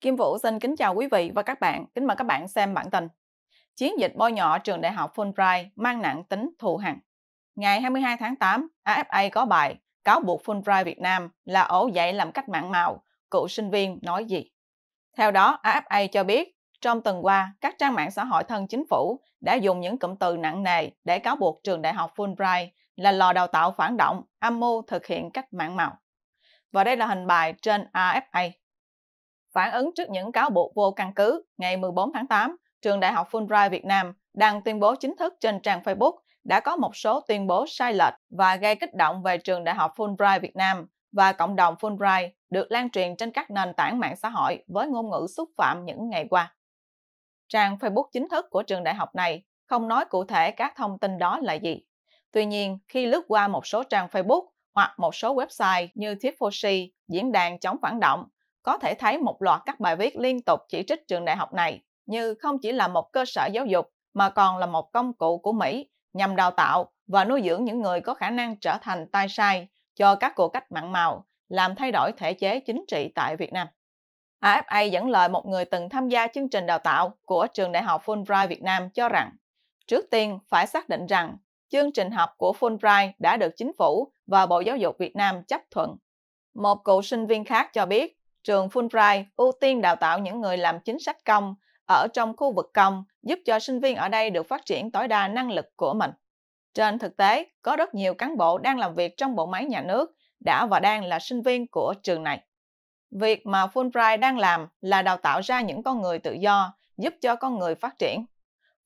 Kim Vũ xin kính chào quý vị và các bạn, kính mời các bạn xem bản tin. Chiến dịch bôi nhọ trường đại học Fulbright mang nặng tính thù hằn. Ngày 22 tháng 8, AFA có bài cáo buộc Fulbright Việt Nam là ổ dậy làm cách mạng màu, cựu sinh viên nói gì? Theo đó, AFA cho biết, trong tuần qua, các trang mạng xã hội thân chính phủ đã dùng những cụm từ nặng nề để cáo buộc trường đại học Fulbright là lò đào tạo phản động, âm mưu thực hiện cách mạng màu. Và đây là hình bài trên AFA Phản ứng trước những cáo buộc vô căn cứ, ngày 14 tháng 8, trường Đại học Fulbright Việt Nam đang tuyên bố chính thức trên trang Facebook đã có một số tuyên bố sai lệch và gây kích động về trường Đại học Fulbright Việt Nam và cộng đồng Fulbright được lan truyền trên các nền tảng mạng xã hội với ngôn ngữ xúc phạm những ngày qua. Trang Facebook chính thức của trường đại học này không nói cụ thể các thông tin đó là gì. Tuy nhiên, khi lướt qua một số trang Facebook hoặc một số website như Tifosi, diễn đàn chống phản động có thể thấy một loạt các bài viết liên tục chỉ trích trường đại học này như không chỉ là một cơ sở giáo dục mà còn là một công cụ của Mỹ nhằm đào tạo và nuôi dưỡng những người có khả năng trở thành tay sai cho các cuộc cách mạng màu, làm thay đổi thể chế chính trị tại Việt Nam. AFA dẫn lời một người từng tham gia chương trình đào tạo của trường đại học Fulbright Việt Nam cho rằng, trước tiên phải xác định rằng chương trình học của Fulbright đã được chính phủ và Bộ Giáo dục Việt Nam chấp thuận. Một cựu sinh viên khác cho biết, trường Fulbright ưu tiên đào tạo những người làm chính sách công ở trong khu vực công, giúp cho sinh viên ở đây được phát triển tối đa năng lực của mình. Trên thực tế, có rất nhiều cán bộ đang làm việc trong bộ máy nhà nước đã và đang là sinh viên của trường này. Việc mà Fulbright đang làm là đào tạo ra những con người tự do, giúp cho con người phát triển.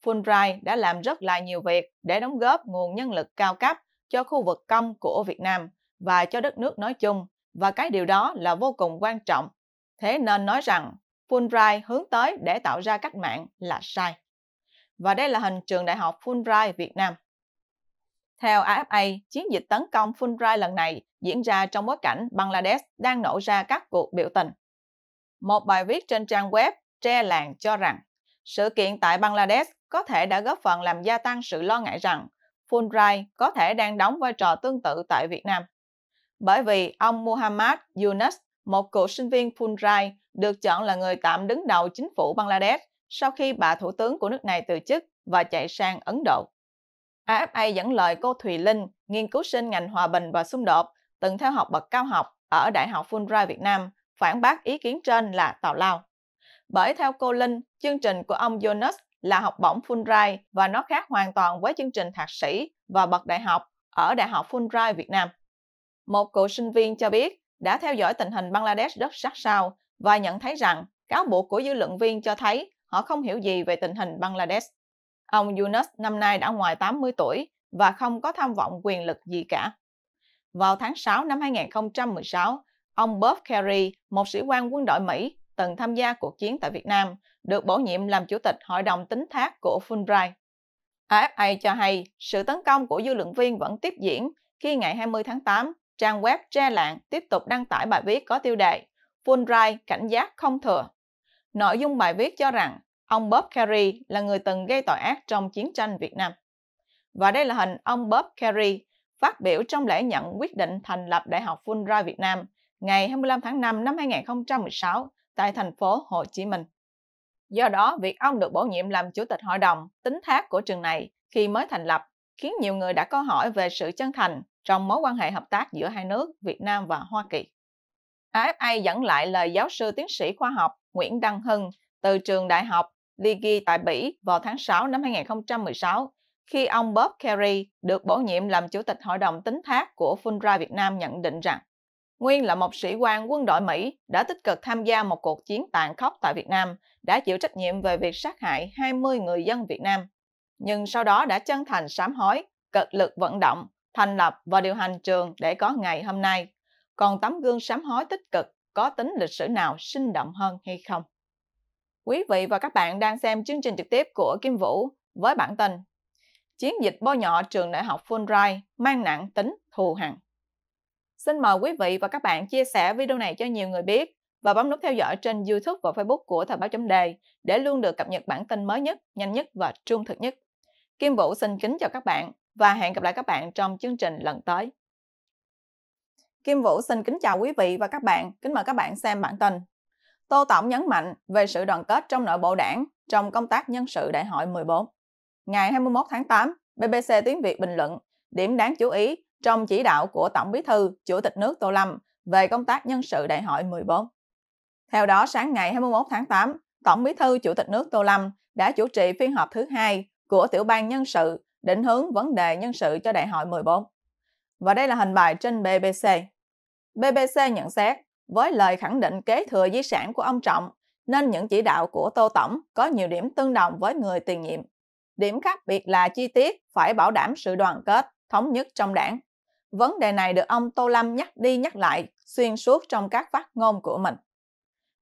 Fulbright đã làm rất là nhiều việc để đóng góp nguồn nhân lực cao cấp cho khu vực công của Việt Nam và cho đất nước nói chung và cái điều đó là vô cùng quan trọng. Thế nên nói rằng Fulbright hướng tới để tạo ra cách mạng là sai. Và đây là hình trường đại học Fulbright Việt Nam. Theo AFA, chiến dịch tấn công Fulbright lần này diễn ra trong bối cảnh Bangladesh đang nổ ra các cuộc biểu tình. Một bài viết trên trang web Tre Làng cho rằng sự kiện tại Bangladesh có thể đã góp phần làm gia tăng sự lo ngại rằng Fulbright có thể đang đóng vai trò tương tự tại Việt Nam bởi vì ông Muhammad Yunus, một cựu sinh viên Fulbright, được chọn là người tạm đứng đầu chính phủ Bangladesh sau khi bà thủ tướng của nước này từ chức và chạy sang Ấn Độ. AFA dẫn lời cô Thùy Linh, nghiên cứu sinh ngành hòa bình và xung đột, từng theo học bậc cao học ở Đại học Fulbright Việt Nam, phản bác ý kiến trên là tào lao. Bởi theo cô Linh, chương trình của ông Jonas là học bổng Fulbright và nó khác hoàn toàn với chương trình thạc sĩ và bậc đại học ở Đại học Fulbright Việt Nam. Một cựu sinh viên cho biết đã theo dõi tình hình Bangladesh rất sát sao và nhận thấy rằng cáo buộc của dư luận viên cho thấy họ không hiểu gì về tình hình Bangladesh. Ông Yunus năm nay đã ngoài 80 tuổi và không có tham vọng quyền lực gì cả. Vào tháng 6 năm 2016, ông Bob Kerry, một sĩ quan quân đội Mỹ từng tham gia cuộc chiến tại Việt Nam, được bổ nhiệm làm chủ tịch hội đồng tính thác của Fulbright. AFA cho hay sự tấn công của dư luận viên vẫn tiếp diễn khi ngày 20 tháng 8, trang web Tre Lạng tiếp tục đăng tải bài viết có tiêu đề Fulbright cảnh giác không thừa. Nội dung bài viết cho rằng ông Bob Kerry là người từng gây tội ác trong chiến tranh Việt Nam. Và đây là hình ông Bob Kerry phát biểu trong lễ nhận quyết định thành lập Đại học Fulbright Việt Nam ngày 25 tháng 5 năm 2016 tại thành phố Hồ Chí Minh. Do đó, việc ông được bổ nhiệm làm chủ tịch hội đồng tính thác của trường này khi mới thành lập khiến nhiều người đã có hỏi về sự chân thành, trong mối quan hệ hợp tác giữa hai nước Việt Nam và Hoa Kỳ. AFA dẫn lại lời giáo sư tiến sĩ khoa học Nguyễn Đăng Hưng từ trường đại học Ligi tại Bỉ vào tháng 6 năm 2016 khi ông Bob Kerry được bổ nhiệm làm chủ tịch hội đồng tính thác của Funra Việt Nam nhận định rằng Nguyên là một sĩ quan quân đội Mỹ đã tích cực tham gia một cuộc chiến tàn khốc tại Việt Nam, đã chịu trách nhiệm về việc sát hại 20 người dân Việt Nam, nhưng sau đó đã chân thành sám hối, cật lực vận động thành lập và điều hành trường để có ngày hôm nay. Còn tấm gương sám hối tích cực có tính lịch sử nào sinh động hơn hay không? Quý vị và các bạn đang xem chương trình trực tiếp của Kim Vũ với bản tin Chiến dịch bôi nhọ trường đại học Fulbright mang nặng tính thù hằn. Xin mời quý vị và các bạn chia sẻ video này cho nhiều người biết và bấm nút theo dõi trên YouTube và Facebook của Thời báo chấm đề để luôn được cập nhật bản tin mới nhất, nhanh nhất và trung thực nhất. Kim Vũ xin kính chào các bạn và hẹn gặp lại các bạn trong chương trình lần tới. Kim Vũ xin kính chào quý vị và các bạn, kính mời các bạn xem bản tin. Tô Tổng nhấn mạnh về sự đoàn kết trong nội bộ đảng trong công tác nhân sự đại hội 14. Ngày 21 tháng 8, BBC Tiếng Việt bình luận điểm đáng chú ý trong chỉ đạo của Tổng Bí thư, Chủ tịch nước Tô Lâm về công tác nhân sự đại hội 14. Theo đó, sáng ngày 21 tháng 8, Tổng Bí thư Chủ tịch nước Tô Lâm đã chủ trì phiên họp thứ hai của Tiểu ban Nhân sự định hướng vấn đề nhân sự cho đại hội 14. Và đây là hình bài trên BBC. BBC nhận xét, với lời khẳng định kế thừa di sản của ông Trọng, nên những chỉ đạo của Tô Tổng có nhiều điểm tương đồng với người tiền nhiệm. Điểm khác biệt là chi tiết phải bảo đảm sự đoàn kết, thống nhất trong đảng. Vấn đề này được ông Tô Lâm nhắc đi nhắc lại xuyên suốt trong các phát ngôn của mình.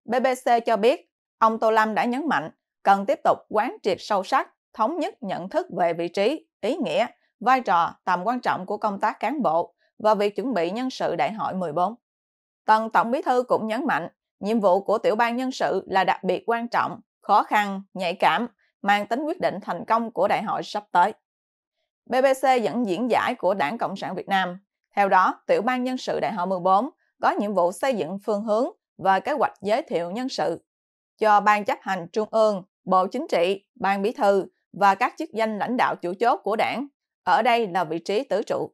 BBC cho biết, ông Tô Lâm đã nhấn mạnh cần tiếp tục quán triệt sâu sắc, thống nhất nhận thức về vị trí, ý nghĩa, vai trò, tầm quan trọng của công tác cán bộ và việc chuẩn bị nhân sự đại hội 14. Tần Tổng Bí Thư cũng nhấn mạnh, nhiệm vụ của tiểu ban nhân sự là đặc biệt quan trọng, khó khăn, nhạy cảm, mang tính quyết định thành công của đại hội sắp tới. BBC dẫn diễn giải của Đảng Cộng sản Việt Nam. Theo đó, tiểu ban nhân sự đại hội 14 có nhiệm vụ xây dựng phương hướng và kế hoạch giới thiệu nhân sự cho Ban chấp hành Trung ương, Bộ Chính trị, Ban Bí thư, và các chức danh lãnh đạo chủ chốt của đảng, ở đây là vị trí tứ trụ.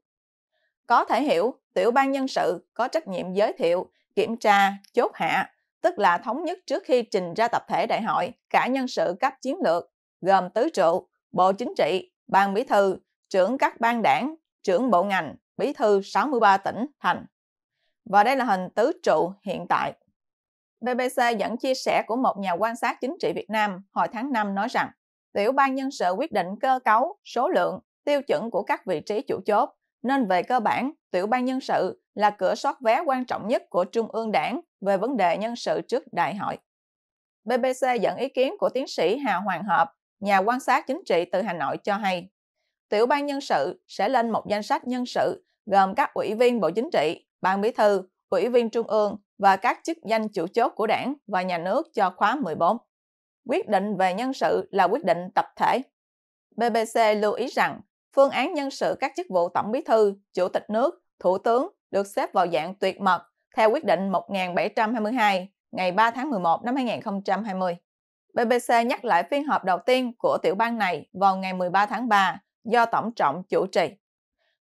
Có thể hiểu, tiểu ban nhân sự có trách nhiệm giới thiệu, kiểm tra, chốt hạ, tức là thống nhất trước khi trình ra tập thể đại hội cả nhân sự cấp chiến lược, gồm tứ trụ, bộ chính trị, ban bí thư, trưởng các ban đảng, trưởng bộ ngành, bí thư 63 tỉnh, thành. Và đây là hình tứ trụ hiện tại. BBC dẫn chia sẻ của một nhà quan sát chính trị Việt Nam hồi tháng 5 nói rằng Tiểu ban nhân sự quyết định cơ cấu, số lượng, tiêu chuẩn của các vị trí chủ chốt, nên về cơ bản, tiểu ban nhân sự là cửa soát vé quan trọng nhất của Trung ương Đảng về vấn đề nhân sự trước đại hội. BBC dẫn ý kiến của tiến sĩ Hà Hoàng Hợp, nhà quan sát chính trị từ Hà Nội cho hay, tiểu ban nhân sự sẽ lên một danh sách nhân sự gồm các ủy viên Bộ Chính trị, Ban Bí thư, ủy viên Trung ương và các chức danh chủ chốt của đảng và nhà nước cho khóa 14 quyết định về nhân sự là quyết định tập thể. BBC lưu ý rằng, phương án nhân sự các chức vụ tổng bí thư, chủ tịch nước, thủ tướng được xếp vào dạng tuyệt mật theo quyết định 1722 ngày 3 tháng 11 năm 2020. BBC nhắc lại phiên họp đầu tiên của tiểu ban này vào ngày 13 tháng 3 do Tổng Trọng chủ trì.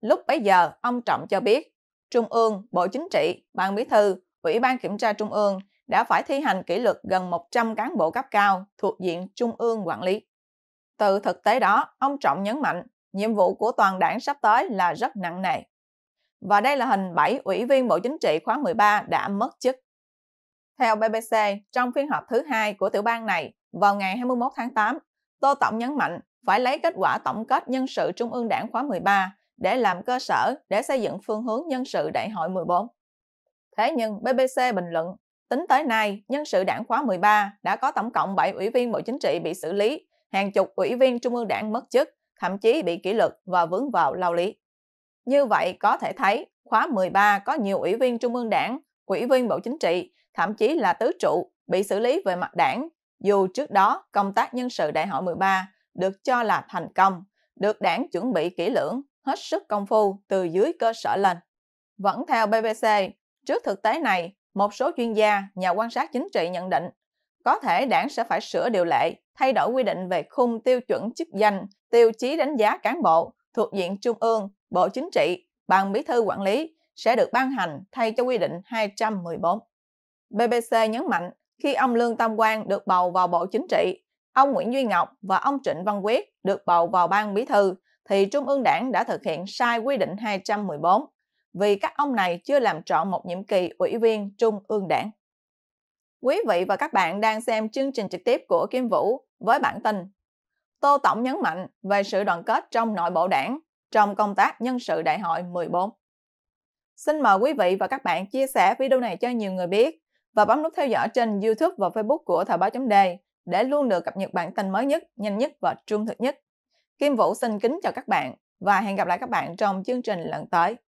Lúc bấy giờ, ông Trọng cho biết Trung ương, Bộ Chính trị, Ban Bí thư, Ủy ban Kiểm tra Trung ương đã phải thi hành kỷ luật gần 100 cán bộ cấp cao thuộc diện Trung ương quản lý. Từ thực tế đó, ông Trọng nhấn mạnh nhiệm vụ của toàn đảng sắp tới là rất nặng nề. Và đây là hình 7 ủy viên Bộ Chính trị khóa 13 đã mất chức. Theo BBC, trong phiên họp thứ hai của tiểu bang này vào ngày 21 tháng 8, Tô Tổng nhấn mạnh phải lấy kết quả tổng kết nhân sự Trung ương Đảng khóa 13 để làm cơ sở để xây dựng phương hướng nhân sự đại hội 14. Thế nhưng BBC bình luận Tính tới nay, nhân sự đảng khóa 13 đã có tổng cộng 7 ủy viên Bộ Chính trị bị xử lý, hàng chục ủy viên Trung ương đảng mất chức, thậm chí bị kỷ luật và vướng vào lao lý. Như vậy có thể thấy, khóa 13 có nhiều ủy viên Trung ương đảng, ủy viên Bộ Chính trị, thậm chí là tứ trụ bị xử lý về mặt đảng, dù trước đó công tác nhân sự đại hội 13 được cho là thành công, được đảng chuẩn bị kỹ lưỡng, hết sức công phu từ dưới cơ sở lên. Vẫn theo BBC, trước thực tế này, một số chuyên gia, nhà quan sát chính trị nhận định có thể đảng sẽ phải sửa điều lệ, thay đổi quy định về khung tiêu chuẩn chức danh, tiêu chí đánh giá cán bộ thuộc diện trung ương, bộ chính trị, ban bí thư quản lý sẽ được ban hành thay cho quy định 214. BBC nhấn mạnh khi ông Lương Tam Quang được bầu vào Bộ Chính trị, ông Nguyễn Duy Ngọc và ông Trịnh Văn Quyết được bầu vào Ban Bí thư thì Trung ương Đảng đã thực hiện sai quy định 214 vì các ông này chưa làm trọn một nhiệm kỳ ủy viên Trung ương đảng. Quý vị và các bạn đang xem chương trình trực tiếp của Kim Vũ với bản tin Tô Tổng nhấn mạnh về sự đoàn kết trong nội bộ đảng trong công tác nhân sự đại hội 14. Xin mời quý vị và các bạn chia sẻ video này cho nhiều người biết và bấm nút theo dõi trên YouTube và Facebook của Thời báo chấm đề để luôn được cập nhật bản tin mới nhất, nhanh nhất và trung thực nhất. Kim Vũ xin kính chào các bạn và hẹn gặp lại các bạn trong chương trình lần tới.